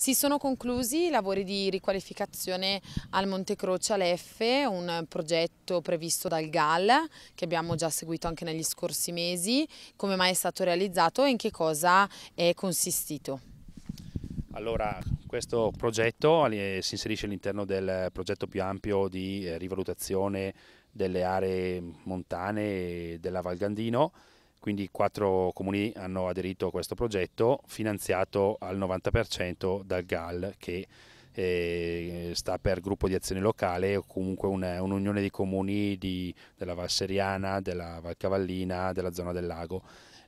Si sono conclusi i lavori di riqualificazione al Monte Croce all'Effe, un progetto previsto dal GAL che abbiamo già seguito anche negli scorsi mesi, come mai è stato realizzato e in che cosa è consistito? Allora, questo progetto eh, si inserisce all'interno del progetto più ampio di eh, rivalutazione delle aree montane della Val Gandino quindi quattro comuni hanno aderito a questo progetto finanziato al 90% dal GAL che eh, sta per gruppo di azione locale o comunque un'unione un dei comuni di, della Valseriana, della Valcavallina, della zona del lago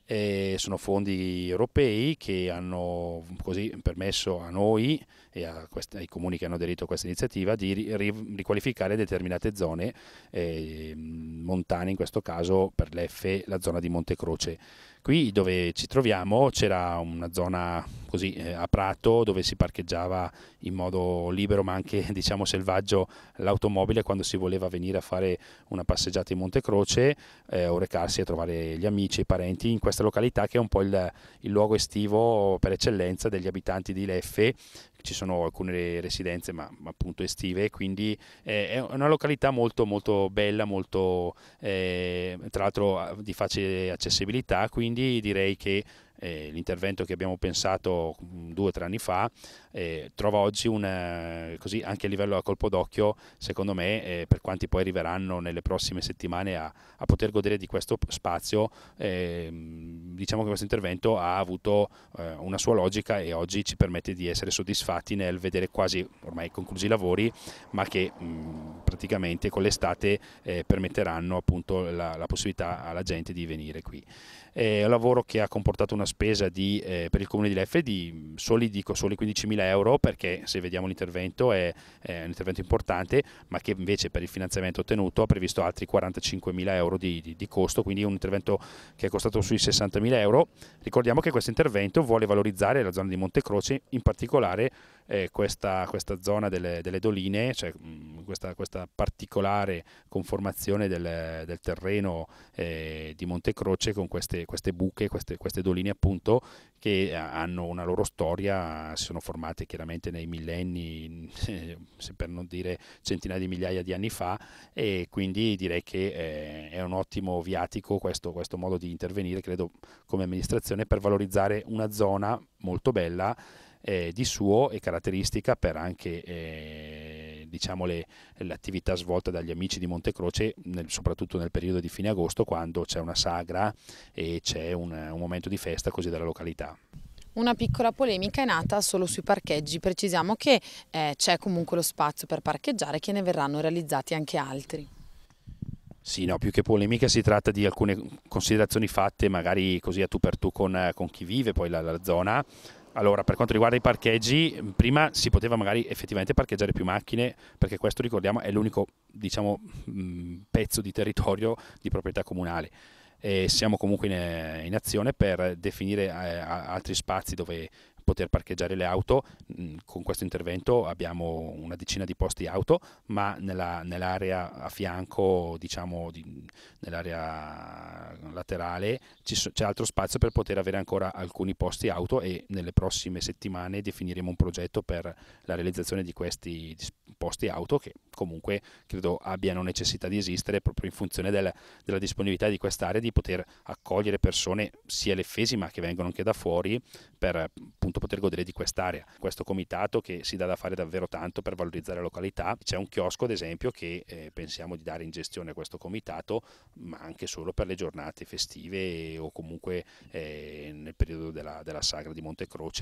e sono fondi europei che hanno così permesso a noi e queste, ai comuni che hanno aderito a questa iniziativa di riqualificare determinate zone eh, montane, in questo caso per l'Effe la zona di Montecroce. Qui dove ci troviamo c'era una zona così eh, a prato dove si parcheggiava in modo libero ma anche diciamo selvaggio l'automobile quando si voleva venire a fare una passeggiata in Montecroce eh, o recarsi a trovare gli amici e i parenti in questa questa località che è un po' il, il luogo estivo per eccellenza degli abitanti di Leffe, ci sono alcune residenze ma, ma appunto estive quindi eh, è una località molto molto bella molto eh, tra l'altro di facile accessibilità quindi direi che eh, l'intervento che abbiamo pensato mm, due o tre anni fa eh, trova oggi un, eh, così anche a livello a colpo d'occhio, secondo me, eh, per quanti poi arriveranno nelle prossime settimane a, a poter godere di questo spazio, ehm, diciamo che questo intervento ha avuto eh, una sua logica e oggi ci permette di essere soddisfatti nel vedere quasi ormai conclusi i lavori, ma che mh, mm, praticamente con l'estate permetteranno appunto la, la possibilità alla gente di venire qui. È un lavoro che ha comportato una spesa di, eh, per il comune di Leffe di soli, dico, soli 15.000 euro perché se vediamo l'intervento è, è, un intervento importante ma che invece per il finanziamento ottenuto ha previsto altri 45.000 euro di, di, di costo quindi un intervento che è costato sui 60.000 euro ricordiamo che questo intervento vuole valorizzare la zona di Montecroce in particolare eh, questa, questa, zona delle, delle doline, cioè mh, mm, questa, questa, particolare conformazione del, del terreno eh, di Montecroce con queste, queste buche, queste, queste, doline appunto che eh, hanno una loro storia, si sono formate chiaramente nei millenni, se per non dire centinaia di migliaia di anni fa e quindi direi che eh, è un ottimo viatico questo, questo modo di intervenire, credo come amministrazione, per valorizzare una zona molto bella eh, di suo e caratteristica per anche eh, diciamo le, l'attività svolta dagli amici di Montecroce, nel, soprattutto nel periodo di fine agosto, quando c'è una sagra e c'è un, un momento di festa così della località. Una piccola polemica è nata solo sui parcheggi, precisiamo che eh, c'è comunque lo spazio per parcheggiare che ne verranno realizzati anche altri. Sì, no, più che polemica si tratta di alcune considerazioni fatte magari così a tu per tu con, con chi vive poi la, la zona, allora, per quanto riguarda i parcheggi, prima si poteva magari effettivamente parcheggiare più macchine, perché questo ricordiamo è l'unico diciamo, mm, pezzo di territorio di proprietà comunale. E siamo comunque in, eh, in azione per definire eh, altri spazi dove poter parcheggiare le auto. Mm, con questo intervento abbiamo una decina di posti auto, ma nella, nell'area a fianco, diciamo di, nell'area laterale, c'è altro spazio per poter avere ancora alcuni posti auto e nelle prossime settimane definiremo un progetto per la realizzazione di questi posti auto che comunque credo abbiano necessità di esistere proprio in funzione del, della disponibilità di quest'area di poter accogliere persone sia le fesi ma che vengono anche da fuori per appunto appunto poter godere di quest'area. Questo comitato che si dà da fare davvero tanto per valorizzare la località, c'è un chiosco ad esempio che eh, pensiamo di dare in gestione a questo comitato, ma anche solo per le giornate festive o comunque eh, nel periodo della, della sagra di Montecroce.